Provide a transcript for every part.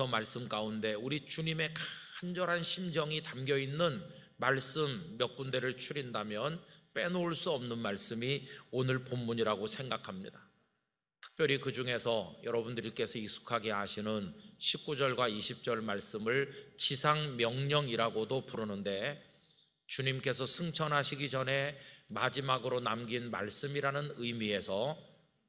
전서 말씀 가운데 우리 주님의 간절한 심정이 담겨 있는 말씀 몇 군데를 추린다면 빼놓을 수 없는 말씀이 오늘 본문이라고 생각합니다. 특별히 그 중에서 여러분들께서 익숙하게 아시는 19절과 20절 말씀을 지상명령이라고도 부르는데 주님께서 승천하시기 전에 마지막으로 남긴 말씀이라는 의미에서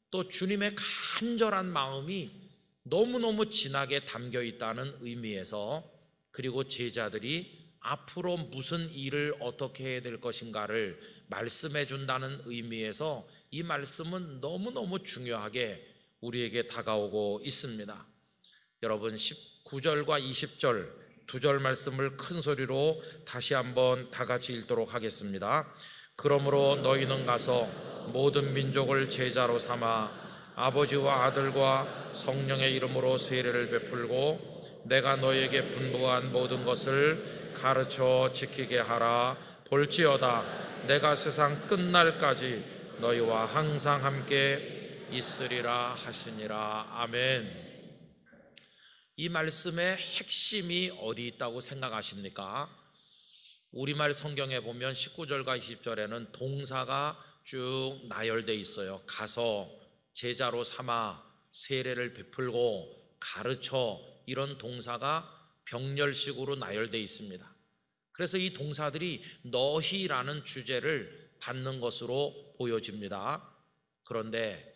또 주님의 간절한 마음이 너무너무 진하게 담겨 있다는 의미에서 그리고 제자들이 앞으로 무슨 일을 어떻게 해야 될 것인가를 말씀해 준다는 의미에서 이 말씀은 너무너무 중요하게 우리에게 다가오고 있습니다. 여러분 19절과 20절 두 절 말씀을 큰 소리로 다시 한번 다 같이 읽도록 하겠습니다. 그러므로 너희는 가서 모든 민족을 제자로 삼아 아버지와 아들과 성령의 이름으로 세례를 베풀고 내가 너에게 분부한 모든 것을 가르쳐 지키게 하라 볼지어다 내가 세상 끝날까지 너희와 항상 함께 있으리라 하시니라 아멘 이 말씀의 핵심이 어디 있다고 생각하십니까? 우리말 성경에 보면 19절과 20절에는 동사가 쭉 나열돼 있어요. 가서 제자로 삼아 세례를 베풀고 가르쳐 이런 동사가 병렬식으로 나열되어 있습니다. 그래서 이 동사들이 너희라는 주제를 받는 것으로 보여집니다. 그런데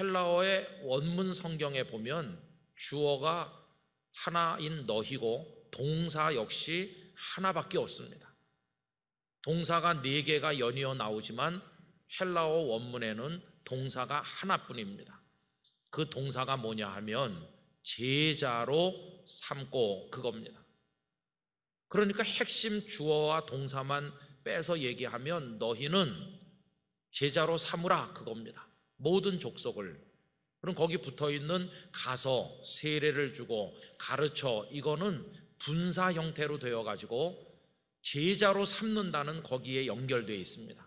헬라어의 원문 성경에 보면 주어가 하나인 너희고 동사 역시 하나밖에 없습니다. 동사가 네 개가 연이어 나오지만 헬라어 원문에는 동사가 하나뿐입니다. 그 동사가 뭐냐 하면 제자로 삼고 그겁니다. 그러니까 핵심 주어와 동사만 빼서 얘기하면 너희는 제자로 삼으라 그겁니다. 모든 족속을 그럼 거기 붙어 있는 가서 세례를 주고 가르쳐 이거는 분사 형태로 되어 가지고 제자로 삼는다는 거기에 연결되어 있습니다.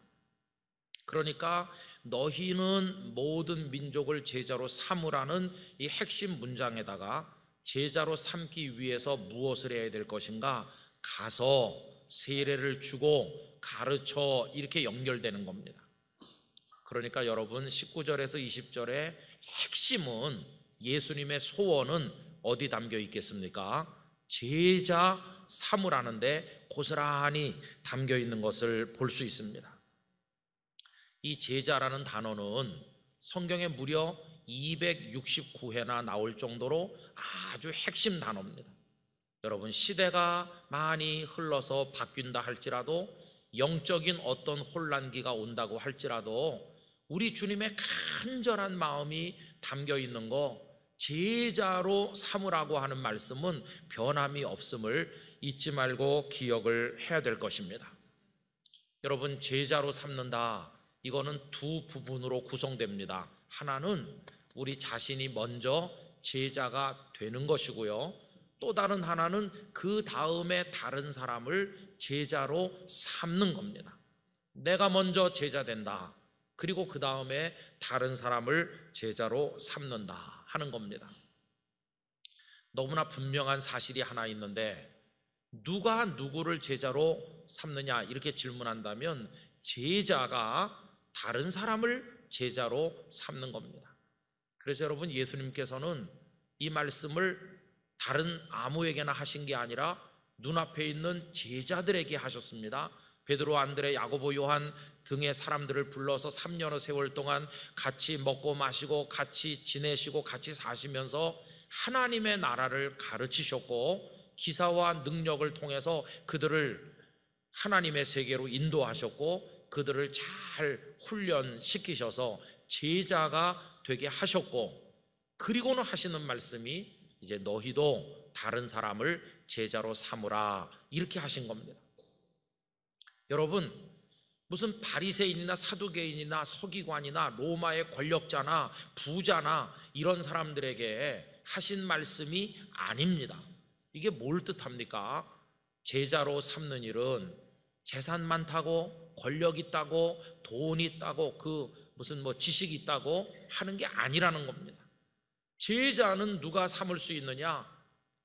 그러니까 너희는 모든 민족을 제자로 삼으라는 이 핵심 문장에다가 제자로 삼기 위해서 무엇을 해야 될 것인가? 가서 세례를 주고 가르쳐 이렇게 연결되는 겁니다. 그러니까 여러분 19절에서 20절의 핵심은 예수님의 소원은 어디 담겨 있겠습니까? 제자 삼으라는데 고스란히 담겨 있는 것을 볼 수 있습니다. 이 제자라는 단어는 성경에 무려 269회나 나올 정도로 아주 핵심 단어입니다. 여러분 시대가 많이 흘러서 바뀐다 할지라도 영적인 어떤 혼란기가 온다고 할지라도 우리 주님의 간절한 마음이 담겨 있는 거 제자로 삼으라고 하는 말씀은 변함이 없음을 잊지 말고 기억을 해야 될 것입니다. 여러분 제자로 삼는다 이거는 두 부분으로 구성됩니다. 하나는 우리 자신이 먼저 제자가 되는 것이고요. 또 다른 하나는 그 다음에 다른 사람을 제자로 삼는 겁니다. 내가 먼저 제자 된다. 그리고 그 다음에 다른 사람을 제자로 삼는다 하는 겁니다. 너무나 분명한 사실이 하나 있는데 누가 누구를 제자로 삼느냐 이렇게 질문한다면 제자가 다른 사람을 제자로 삼는 겁니다. 그래서 여러분 예수님께서는 이 말씀을 다른 아무에게나 하신 게 아니라 눈앞에 있는 제자들에게 하셨습니다. 베드로, 안드레, 야고보, 요한 등의 사람들을 불러서 3년의 세월 동안 같이 먹고 마시고 같이 지내시고 같이 사시면서 하나님의 나라를 가르치셨고 기사와 능력을 통해서 그들을 하나님의 세계로 인도하셨고 그들을 잘 훈련시키셔서 제자가 되게 하셨고 그리고는 하시는 말씀이 이제 너희도 다른 사람을 제자로 삼으라 이렇게 하신 겁니다. 여러분 무슨 바리새인이나 사두개인이나 서기관이나 로마의 권력자나 부자나 이런 사람들에게 하신 말씀이 아닙니다. 이게 뭘 뜻합니까? 제자로 삼는 일은 재산 많다고 권력 있다고 돈이 있다고 그 무슨 뭐 지식이 있다고 하는 게 아니라는 겁니다. 제자는 누가 삼을 수 있느냐?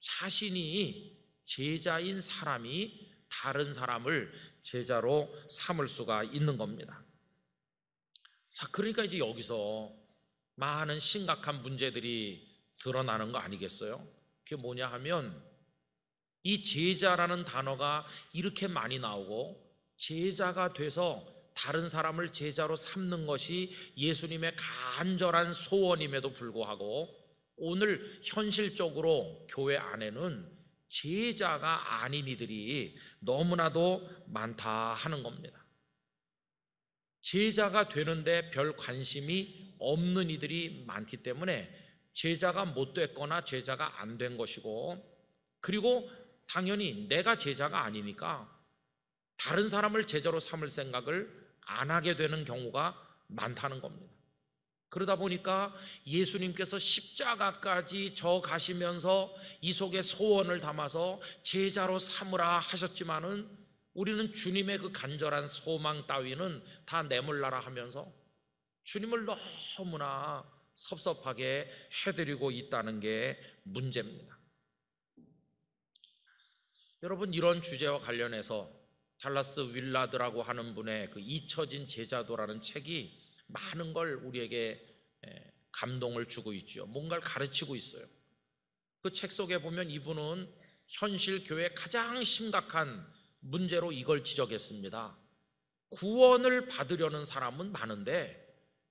자신이 제자인 사람이 다른 사람을 제자로 삼을 수가 있는 겁니다. 자, 그러니까 이제 여기서 많은 심각한 문제들이 드러나는 거 아니겠어요? 그게 뭐냐 하면 이 제자라는 단어가 이렇게 많이 나오고 제자가 돼서 다른 사람을 제자로 삼는 것이 예수님의 간절한 소원임에도 불구하고 오늘 현실적으로 교회 안에는 제자가 아닌 이들이 너무나도 많다 하는 겁니다. 제자가 되는데 별 관심이 없는 이들이 많기 때문에 제자가 못 됐거나 제자가 안 된 것이고 그리고 당연히 내가 제자가 아니니까 다른 사람을 제자로 삼을 생각을 안 하게 되는 경우가 많다는 겁니다. 그러다 보니까 예수님께서 십자가까지 저 가시면서 이 속에 소원을 담아서 제자로 삼으라 하셨지만은 우리는 주님의 그 간절한 소망 따위는 다 내몰라라 하면서 주님을 너무나 섭섭하게 해드리고 있다는 게 문제입니다. 여러분, 이런 주제와 관련해서 찰라스 윌라드라고 하는 분의 그 잊혀진 제자도라는 책이 많은 걸 우리에게 감동을 주고 있죠. 뭔가를 가르치고 있어요. 그 책 속에 보면 이분은 현실 교회 가장 심각한 문제로 이걸 지적했습니다. 구원을 받으려는 사람은 많은데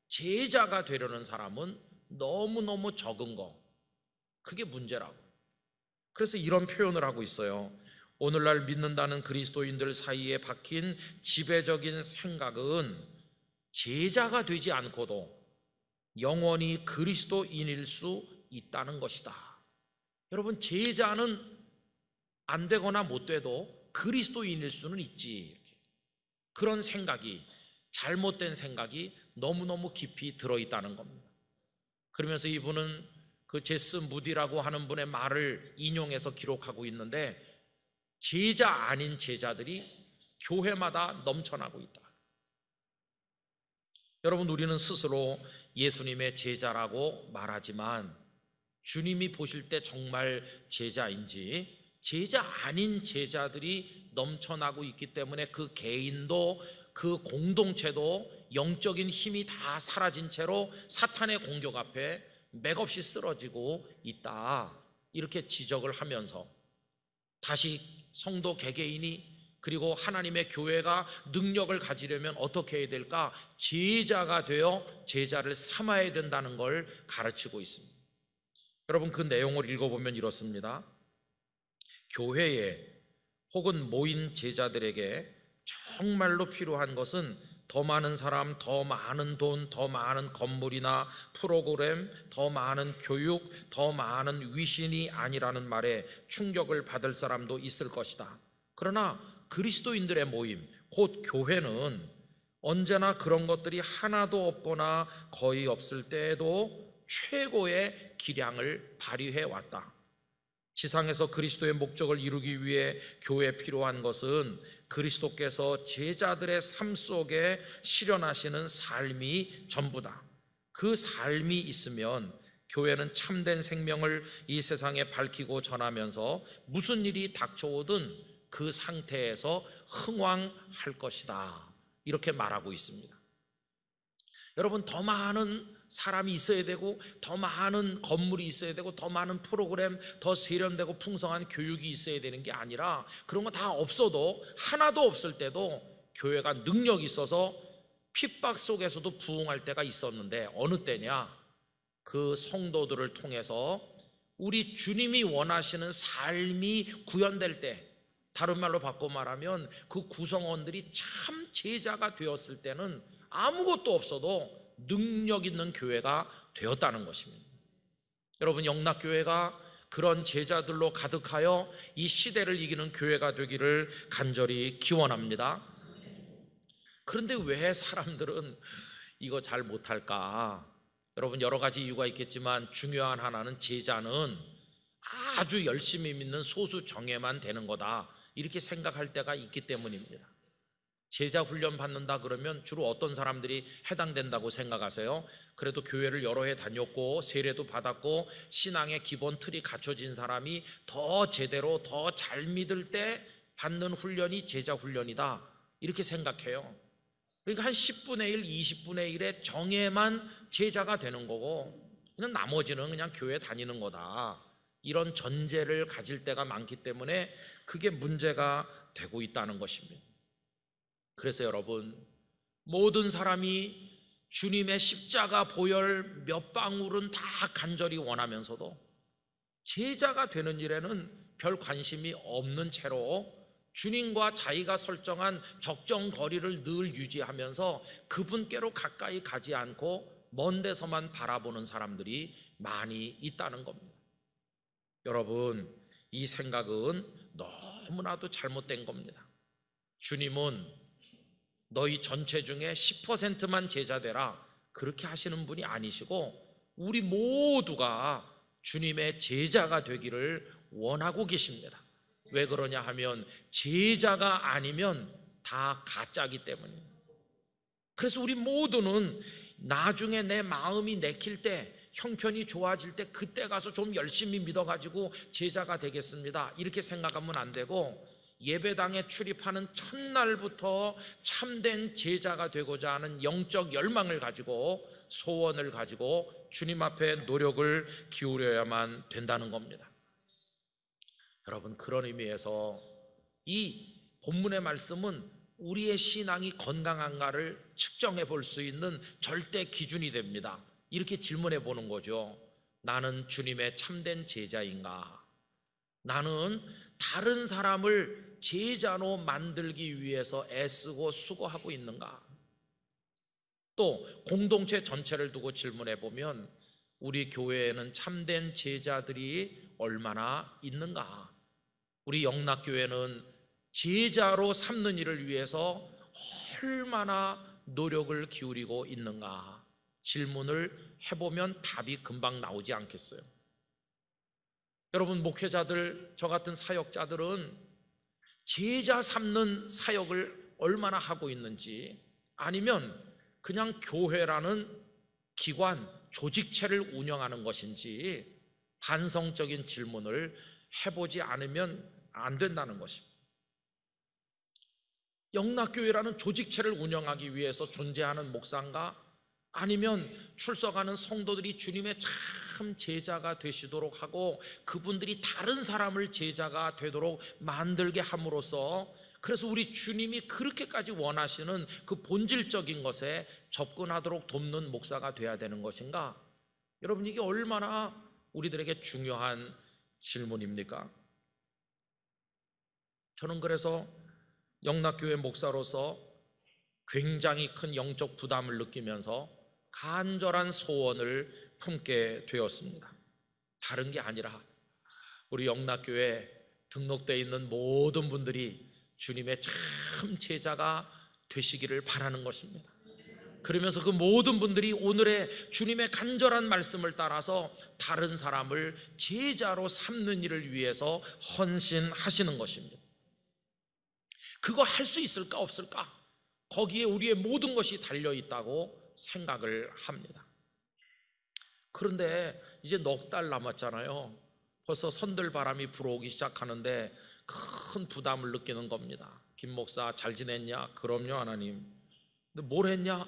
제자가 되려는 사람은 너무너무 적은 거. 그게 문제라고. 그래서 이런 표현을 하고 있어요. 오늘날 믿는다는 그리스도인들 사이에 박힌 지배적인 생각은 제자가 되지 않고도 영원히 그리스도인일 수 있다는 것이다. 여러분, 제자는 안 되거나 못 돼도 그리스도인일 수는 있지. 이렇게. 그런 생각이, 잘못된 생각이 너무너무 깊이 들어있다는 겁니다. 그러면서 이분은 그 제스 무디라고 하는 분의 말을 인용해서 기록하고 있는데 제자 아닌 제자들이 교회마다 넘쳐나고 있다. 여러분, 우리는 스스로 예수님의 제자라고 말하지만 주님이 보실 때 정말 제자인지 제자 아닌 제자들이 넘쳐나고 있기 때문에 그 개인도 그 공동체도 영적인 힘이 다 사라진 채로 사탄의 공격 앞에 맥없이 쓰러지고 있다. 이렇게 지적을 하면서 다시 성도 개개인이 그리고 하나님의 교회가 능력을 가지려면 어떻게 해야 될까? 제자가 되어 제자를 삼아야 된다는 걸 가르치고 있습니다. 여러분 그 내용을 읽어보면 이렇습니다. 교회에 혹은 모인 제자들에게 정말로 필요한 것은 더 많은 사람, 더 많은 돈, 더 많은 건물이나 프로그램, 더 많은 교육, 더 많은 위신이 아니라는 말에 충격을 받을 사람도 있을 것이다. 그러나 그리스도인들의 모임, 곧 교회는 언제나 그런 것들이 하나도 없거나 거의 없을 때에도 최고의 기량을 발휘해 왔다. 지상에서 그리스도의 목적을 이루기 위해 교회에 필요한 것은 그리스도께서 제자들의 삶 속에 실현하시는 삶이 전부다. 그 삶이 있으면 교회는 참된 생명을 이 세상에 밝히고 전하면서 무슨 일이 닥쳐오든 그 상태에서 흥왕할 것이다. 이렇게 말하고 있습니다. 여러분, 더 많은 사람이 있어야 되고 더 많은 건물이 있어야 되고 더 많은 프로그램 더 세련되고 풍성한 교육이 있어야 되는 게 아니라 그런 거 다 없어도 하나도 없을 때도 교회가 능력이 있어서 핍박 속에서도 부흥할 때가 있었는데 어느 때냐 그 성도들을 통해서 우리 주님이 원하시는 삶이 구현될 때 다른 말로 바꿔 말하면 그 구성원들이 참 제자가 되었을 때는 아무것도 없어도 능력 있는 교회가 되었다는 것입니다. 여러분 영락교회가 그런 제자들로 가득하여 이 시대를 이기는 교회가 되기를 간절히 기원합니다. 그런데 왜 사람들은 이거 잘 못할까? 여러분 여러 가지 이유가 있겠지만 중요한 하나는 제자는 아주 열심히 믿는 소수 정예만 되는 거다. 이렇게 생각할 때가 있기 때문입니다. 제자 훈련 받는다 그러면 주로 어떤 사람들이 해당된다고 생각하세요? 그래도 교회를 여러 해 다녔고 세례도 받았고 신앙의 기본 틀이 갖춰진 사람이 더 제대로 더 잘 믿을 때 받는 훈련이 제자 훈련이다. 이렇게 생각해요. 그러니까 한 10분의 1, 20분의 1의 정예만 제자가 되는 거고 그냥 나머지는 그냥 교회 다니는 거다. 이런 전제를 가질 때가 많기 때문에 그게 문제가 되고 있다는 것입니다. 그래서 여러분 모든 사람이 주님의 십자가 보혈 몇 방울은 다 간절히 원하면서도 제자가 되는 일에는 별 관심이 없는 채로 주님과 자기가 설정한 적정 거리를 늘 유지하면서 그분께로 가까이 가지 않고 먼 데서만 바라보는 사람들이 많이 있다는 겁니다. 여러분, 이 생각은 너무나도 잘못된 겁니다. 주님은 너희 전체 중에 10%만 제자되라 그렇게 하시는 분이 아니시고 우리 모두가 주님의 제자가 되기를 원하고 계십니다. 왜 그러냐 하면 제자가 아니면 다 가짜기 때문입니다. 그래서 우리 모두는 나중에 내 마음이 내킬 때 형편이 좋아질 때 그때 가서 좀 열심히 믿어가지고 제자가 되겠습니다. 이렇게 생각하면 안 되고 예배당에 출입하는 첫날부터 참된 제자가 되고자 하는 영적 열망을 가지고 소원을 가지고 주님 앞에 노력을 기울여야만 된다는 겁니다. 여러분, 그런 의미에서 이 본문의 말씀은 우리의 신앙이 건강한가를 측정해 볼 수 있는 절대 기준이 됩니다. 이렇게 질문해 보는 거죠. 나는 주님의 참된 제자인가? 나는 다른 사람을 제자로 만들기 위해서 애쓰고 수고하고 있는가? 또 공동체 전체를 두고 질문해 보면 우리 교회에는 참된 제자들이 얼마나 있는가? 우리 영락교회는 제자로 삼는 일을 위해서 얼마나 노력을 기울이고 있는가? 질문을 해보면 답이 금방 나오지 않겠어요. 여러분 목회자들 저 같은 사역자들은 제자 삼는 사역을 얼마나 하고 있는지 아니면 그냥 교회라는 기관 조직체를 운영하는 것인지 반성적인 질문을 해보지 않으면 안 된다는 것입니다. 영락교회라는 조직체를 운영하기 위해서 존재하는 목사인가 아니면 출석하는 성도들이 주님의 참참 제자가 되시도록 하고 그분들이 다른 사람을 제자가 되도록 만들게 함으로써 그래서 우리 주님이 그렇게까지 원하시는 그 본질적인 것에 접근하도록 돕는 목사가 돼야 되는 것인가? 여러분 이게 얼마나 우리들에게 중요한 질문입니까? 저는 그래서 영락교회 목사로서 굉장히 큰 영적 부담을 느끼면서 간절한 소원을 품게 되었습니다. 다른 게 아니라 우리 영락교회 등록되어 있는 모든 분들이 주님의 참 제자가 되시기를 바라는 것입니다. 그러면서 그 모든 분들이 오늘의 주님의 간절한 말씀을 따라서 다른 사람을 제자로 삼는 일을 위해서 헌신하시는 것입니다. 그거 할 수 있을까 없을까? 거기에 우리의 모든 것이 달려 있다고 생각을 합니다. 그런데 이제 넉 달 남았잖아요. 벌써 선들 바람이 불어오기 시작하는데 큰 부담을 느끼는 겁니다. 김 목사 잘 지냈냐? 그럼요, 하나님. 근데 뭘 했냐?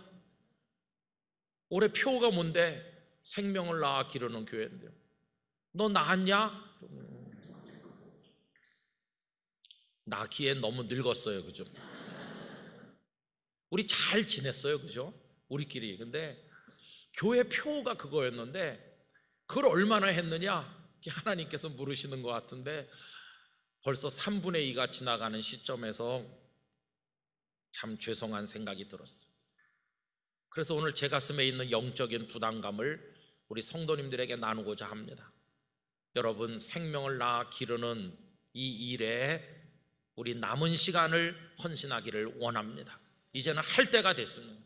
올해 표가 뭔데? 생명을 낳아 기르는 교회인데요. 너 낳았냐? 낳기에 너무 늙었어요, 그죠? 우리 잘 지냈어요, 그죠? 우리끼리. 근데 교회 표어가 그거였는데 그걸 얼마나 했느냐? 하나님께서 물으시는 것 같은데 벌써 3분의 2가 지나가는 시점에서 참 죄송한 생각이 들었어요. 그래서 오늘 제 가슴에 있는 영적인 부담감을 우리 성도님들에게 나누고자 합니다. 여러분 생명을 낳아 기르는 이 일에 우리 남은 시간을 헌신하기를 원합니다. 이제는 할 때가 됐습니다.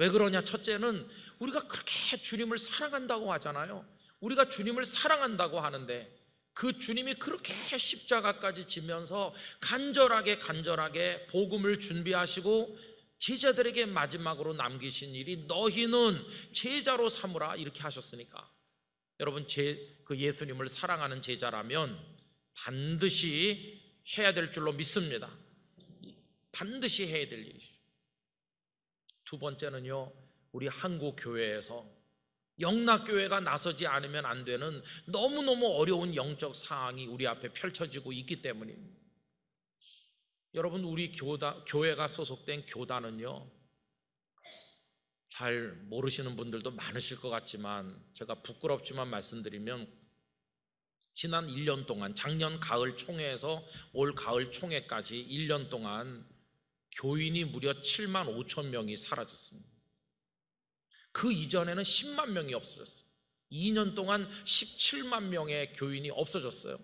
왜 그러냐? 첫째는 우리가 그렇게 주님을 사랑한다고 하잖아요. 우리가 주님을 사랑한다고 하는데 그 주님이 그렇게 십자가까지 지면서 간절하게 간절하게 복음을 준비하시고 제자들에게 마지막으로 남기신 일이 너희는 제자로 삼으라 이렇게 하셨으니까 여러분 제그 예수님을 사랑하는 제자라면 반드시 해야 될 줄로 믿습니다. 반드시 해야 될 일이죠. 두 번째는요, 우리 한국 교회에서 영락교회가 나서지 않으면 안 되는 너무너무 어려운 영적 사항이 우리 앞에 펼쳐지고 있기 때문입니다. 여러분, 우리 교다, 교회가 소속된 교단은요, 잘 모르시는 분들도 많으실 것 같지만, 제가 부끄럽지만 말씀드리면, 지난 1년 동안, 작년 가을 총회에서 올 가을 총회까지 1년 동안 교인이 무려 7만 5천 명이 사라졌습니다. 그 이전에는 10만 명이 없어졌어요. 2년 동안 17만 명의 교인이 없어졌어요.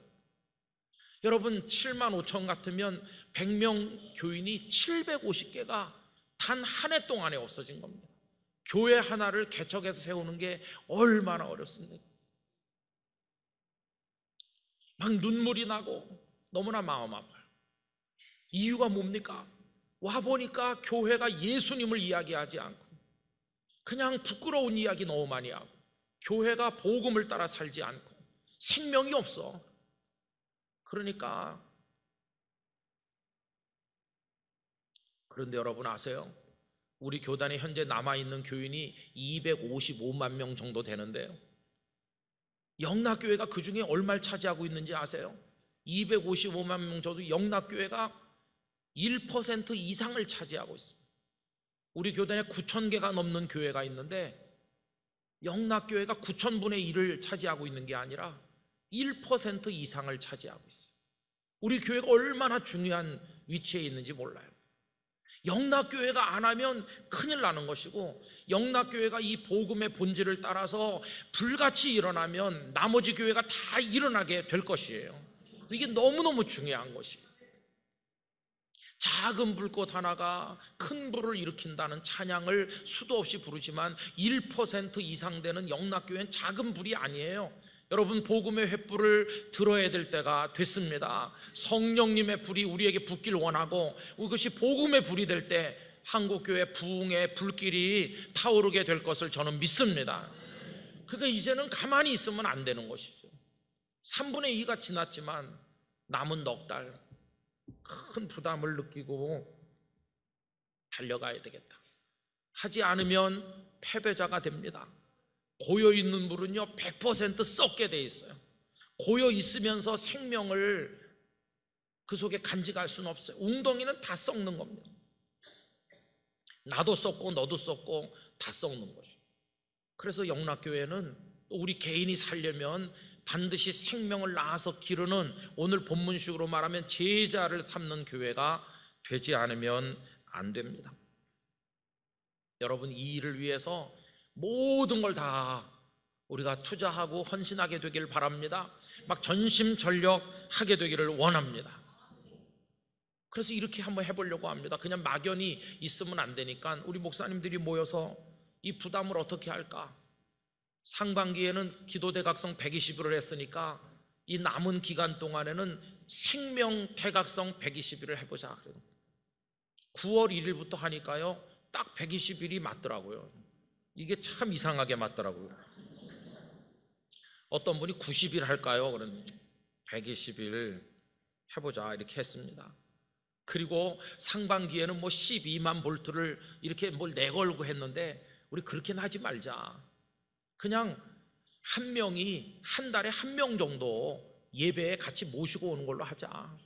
여러분 7만 5천 같으면 100명 교인이 750개가 단 한 해 동안에 없어진 겁니다. 교회 하나를 개척해서 세우는 게 얼마나 어렵습니까? 막 눈물이 나고 너무나 마음 아파요. 이유가 뭡니까? 와 보니까 교회가 예수님을 이야기하지 않고 그냥 부끄러운 이야기 너무 많이 하고 교회가 복음을 따라 살지 않고 생명이 없어. 그러니까 그런데 여러분 아세요? 우리 교단에 현재 남아 있는 교인이 255만 명 정도 되는데요. 영락교회가 그 중에 얼마를 차지하고 있는지 아세요? 255만 명 저도 영락교회가 1% 이상을 차지하고 있습니다. 우리 교단에 9천 개가 넘는 교회가 있는데 영락교회가 9천분의 1을 차지하고 있는 게 아니라 1% 이상을 차지하고 있어요. 우리 교회가 얼마나 중요한 위치에 있는지 몰라요. 영락교회가 안 하면 큰일 나는 것이고 영락교회가 이 복음의 본질을 따라서 불같이 일어나면 나머지 교회가 다 일어나게 될 것이에요. 이게 너무너무 중요한 것이에요. 작은 불꽃 하나가 큰 불을 일으킨다는 찬양을 수도 없이 부르지만 1% 이상 되는 영락교회는 작은 불이 아니에요. 여러분 복음의 횃불을 들어야 될 때가 됐습니다. 성령님의 불이 우리에게 붙길 원하고 그것이 복음의 불이 될 때 한국교회 부흥의 불길이 타오르게 될 것을 저는 믿습니다. 그러니까 이제는 가만히 있으면 안 되는 것이죠. 3분의 2가 지났지만 남은 넉 달, 큰 부담을 느끼고 달려가야 되겠다. 하지 않으면 패배자가 됩니다. 고여 있는 물은요, 100% 썩게 돼 있어요. 고여 있으면서 생명을 그 속에 간직할 수는 없어요. 웅덩이는 다 썩는 겁니다. 나도 썩고 너도 썩고 다 썩는 거죠. 그래서 영락교회는 우리 개인이 살려면 반드시 생명을 낳아서 기르는 오늘 본문식으로 말하면 제자를 삼는 교회가 되지 않으면 안 됩니다. 여러분 이 일을 위해서 모든 걸 다 우리가 투자하고 헌신하게 되길 바랍니다. 막 전심전력 하게 되기를 원합니다. 그래서 이렇게 한번 해보려고 합니다. 그냥 막연히 있으면 안 되니까 우리 목사님들이 모여서 이 부담을 어떻게 할까? 상반기에는 기도대각성 120일을 했으니까 이 남은 기간 동안에는 생명대각성 120일을 해보자. 9월 1일부터 하니까요. 딱 120일이 맞더라고요. 이게 참 이상하게 맞더라고요. 어떤 분이 90일 할까요? 그런 120일 해보자 이렇게 했습니다. 그리고 상반기에는 뭐 12만 볼트를 이렇게 뭘 내걸고 했는데 우리 그렇게는 하지 말자. 그냥 한 명이 한 달에 한 명 정도 예배에 같이 모시고 오는 걸로 하자.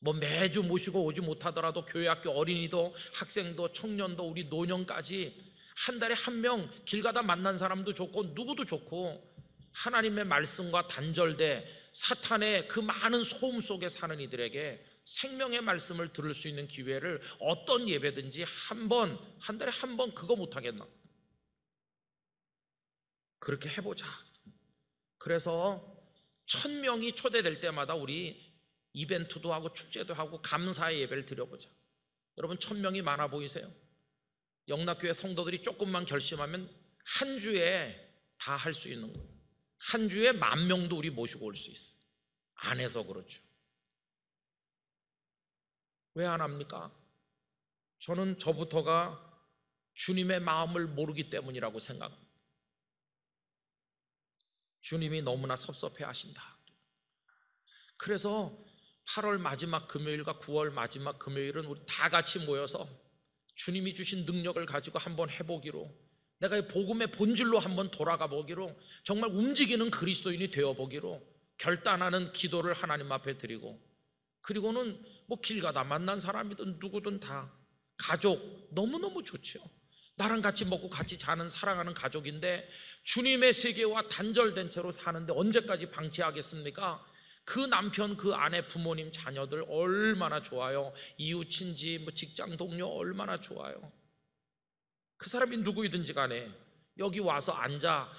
뭐 매주 모시고 오지 못하더라도 교회 학교 어린이도 학생도 청년도 우리 노년까지 한 달에 한 명 길 가다 만난 사람도 좋고 누구도 좋고 하나님의 말씀과 단절돼 사탄의 그 많은 소음 속에 사는 이들에게 생명의 말씀을 들을 수 있는 기회를 어떤 예배든지 한 번, 한 달에 한 번 그거 못하겠나? 그렇게 해보자. 그래서 천 명이 초대될 때마다 우리 이벤트도 하고 축제도 하고 감사의 예배를 드려보자. 여러분 천 명이 많아 보이세요? 영락교회 성도들이 조금만 결심하면 한 주에 다 할 수 있는 거예요. 한 주에 만 명도 우리 모시고 올 수 있어요. 그렇죠. 안 해서 그렇죠. 왜 안 합니까? 저는 저부터가 주님의 마음을 모르기 때문이라고 생각합니다. 주님이 너무나 섭섭해 하신다. 그래서 8월 마지막 금요일과 9월 마지막 금요일은 우리 다 같이 모여서 주님이 주신 능력을 가지고 한번 해보기로 내가 이 복음의 본질로 한번 돌아가 보기로 정말 움직이는 그리스도인이 되어 보기로 결단하는 기도를 하나님 앞에 드리고 그리고는 뭐 길 가다 만난 사람이든 누구든 다 가족 너무너무 좋죠. 나랑 같이 먹고 같이 자는 사랑하는 가족인데 주님의 세계와 단절된 채로 사는데 언제까지 방치하겠습니까? 그 남편, 그 아내, 부모님, 자녀들 얼마나 좋아요. 이웃인지 뭐 직장 동료 얼마나 좋아요. 그 사람이 누구이든지 간에 여기 와서 앉아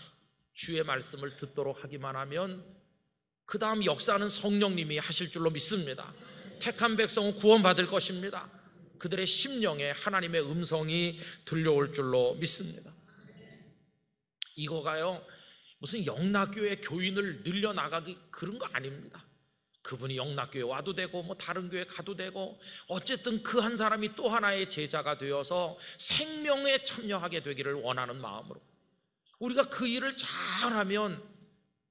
주의 말씀을 듣도록 하기만 하면 그 다음 역사는 성령님이 하실 줄로 믿습니다. 택한 백성은 구원받을 것입니다. 그들의 심령에 하나님의 음성이 들려올 줄로 믿습니다. 이거가요, 무슨 영락교회 교인을 늘려나가기 그런 거 아닙니다. 그분이 영락교회 와도 되고 뭐 다른 교회 가도 되고 어쨌든 그 한 사람이 또 하나의 제자가 되어서 생명에 참여하게 되기를 원하는 마음으로 우리가 그 일을 잘하면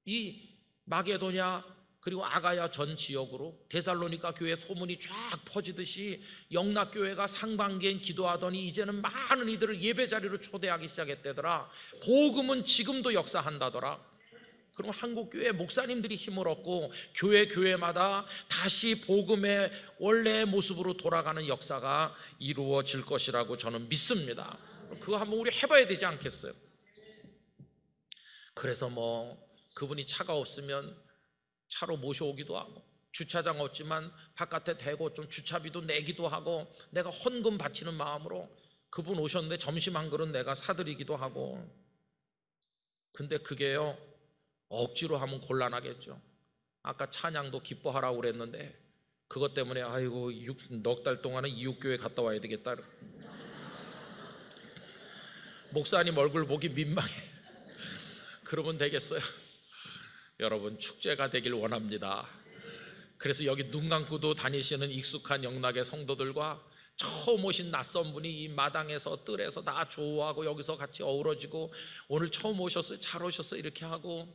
이 마게도냐 그리고 아가야 전 지역으로 데살로니카 교회 소문이 쫙 퍼지듯이 영락 교회가 상반기엔 기도하더니 이제는 많은 이들을 예배 자리로 초대하기 시작했대더라. 복음은 지금도 역사한다더라. 그럼 한국 교회 목사님들이 힘을 얻고 교회 교회마다 다시 복음의 원래 모습으로 돌아가는 역사가 이루어질 것이라고 저는 믿습니다. 그거 한번 우리 해봐야 되지 않겠어요? 그래서 뭐 그분이 차가 없으면 차로 모셔오기도 하고 주차장 없지만 바깥에 대고 좀 주차비도 내기도 하고 내가 헌금 바치는 마음으로 그분 오셨는데 점심 한 그릇 내가 사드리기도 하고 근데 그게요 억지로 하면 곤란하겠죠 아까 찬양도 기뻐하라고 그랬는데 그것 때문에 아이고 넉달 동안은 이웃교회 갔다 와야 되겠다 목사님 얼굴 보기 민망해 그러면 되겠어요 여러분 축제가 되길 원합니다. 그래서 여기 눈 감고도 다니시는 익숙한 영락의 성도들과 처음 오신 낯선 분이 이 마당에서 뜰에서 다 좋아하고 여기서 같이 어우러지고 오늘 처음 오셨어요 잘 오셨어요 이렇게 하고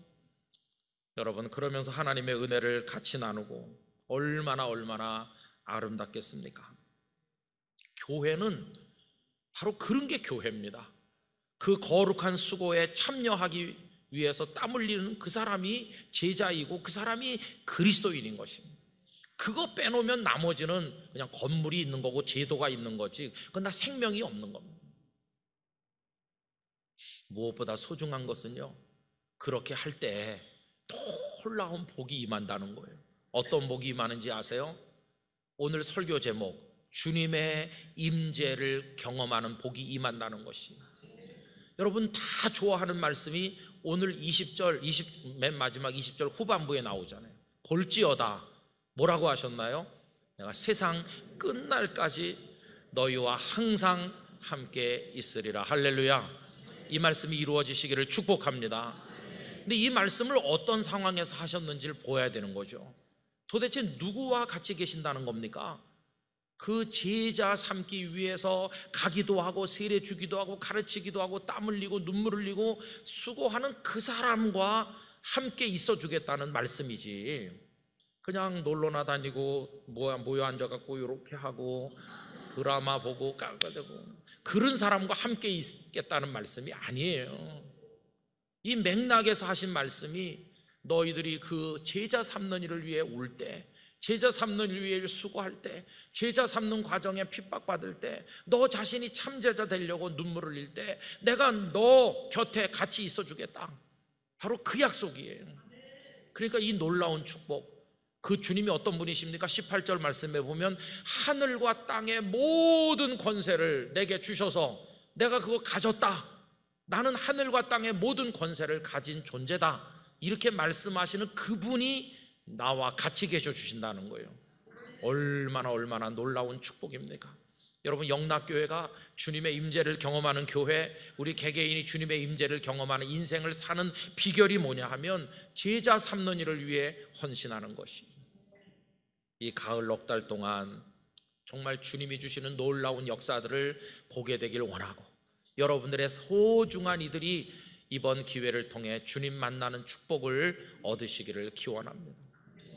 여러분 그러면서 하나님의 은혜를 같이 나누고 얼마나 얼마나 아름답겠습니까? 교회는 바로 그런 게 교회입니다. 그 거룩한 수고에 참여하기 위에서땀 흘리는 그 사람이 제자이고 그 사람이 그리스도인인 것입니다. 그거 빼놓으면 나머지는 그냥 건물이 있는 거고 제도가 있는 거지. 그건 다 생명이 없는 겁니다. 무엇보다 소중한 것은요, 그렇게 할 때 놀라운 복이 임한다는 거예요. 어떤 복이 임하는지 아세요? 오늘 설교 제목, 주님의 임재를 경험하는 복이 임한다는 것이 여러분 다 좋아하는 말씀이 오늘 20절 20, 맨 마지막 20절 후반부에 나오잖아요. 볼지어다 뭐라고 하셨나요? 내가 세상 끝날까지 너희와 항상 함께 있으리라 할렐루야. 이 말씀이 이루어지시기를 축복합니다. 근데 이 말씀을 어떤 상황에서 하셨는지를 보아야 되는 거죠. 도대체 누구와 같이 계신다는 겁니까? 그 제자 삼기 위해서 가기도 하고 세례 주기도 하고 가르치기도 하고 땀 흘리고 눈물 흘리고 수고하는 그 사람과 함께 있어 주겠다는 말씀이지. 그냥 놀러나 다니고 모여, 모여 앉아 갖고 이렇게 하고 드라마 보고 깎아대고 그런 사람과 함께 있겠다는 말씀이 아니에요. 이 맥락에서 하신 말씀이 너희들이 그 제자 삼는 이를 위해 올때 제자 삼는 일 위해 수고할 때, 제자 삼는 과정에 핍박받을 때, 너 자신이 참 제자 되려고 눈물 을 흘릴 때, 내가 너 곁에 같이 있어 주겠다. 바로 그 약속이에요. 그러니까 이 놀라운 축복. 그 주님이 어떤 분이십니까? 18절 말씀해 보면 하늘과 땅의 모든 권세를 내게 주셔서 내가 그거 가졌다. 나는 하늘과 땅의 모든 권세를 가진 존재다. 이렇게 말씀하시는 그분이 나와 같이 계셔 주신다는 거예요. 얼마나 얼마나 놀라운 축복입니까? 여러분 영락교회가 주님의 임재를 경험하는 교회, 우리 개개인이 주님의 임재를 경험하는 인생을 사는 비결이 뭐냐 하면 제자 삼는 일을 위해 헌신하는 것이. 이 가을 넉 달 동안 정말 주님이 주시는 놀라운 역사들을 보게 되길 원하고 여러분들의 소중한 이들이 이번 기회를 통해 주님 만나는 축복을 얻으시기를 기원합니다.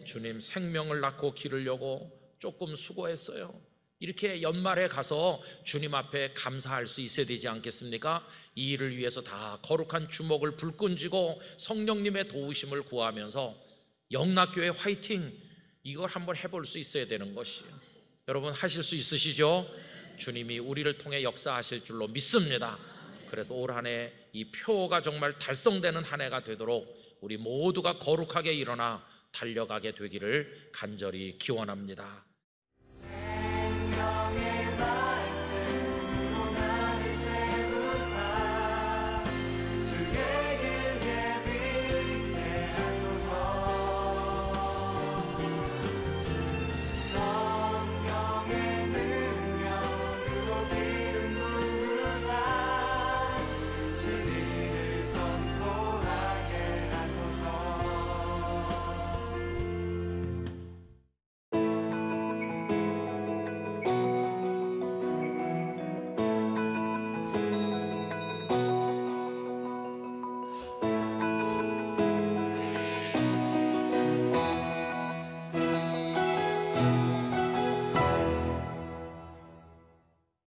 주님 생명을 낳고 기르려고 조금 수고했어요. 이렇게 연말에 가서 주님 앞에 감사할 수 있어야 되지 않겠습니까? 이 일을 위해서 다 거룩한 주먹을 불끈쥐고 성령님의 도우심을 구하면서 영락교회 화이팅! 이걸 한번 해볼 수 있어야 되는 것이에요. 여러분 하실 수 있으시죠? 주님이 우리를 통해 역사하실 줄로 믿습니다. 그래서 올한해이 표가 정말 달성되는 한 해가 되도록 우리 모두가 거룩하게 일어나 달려가게 되기를 간절히 기원합니다.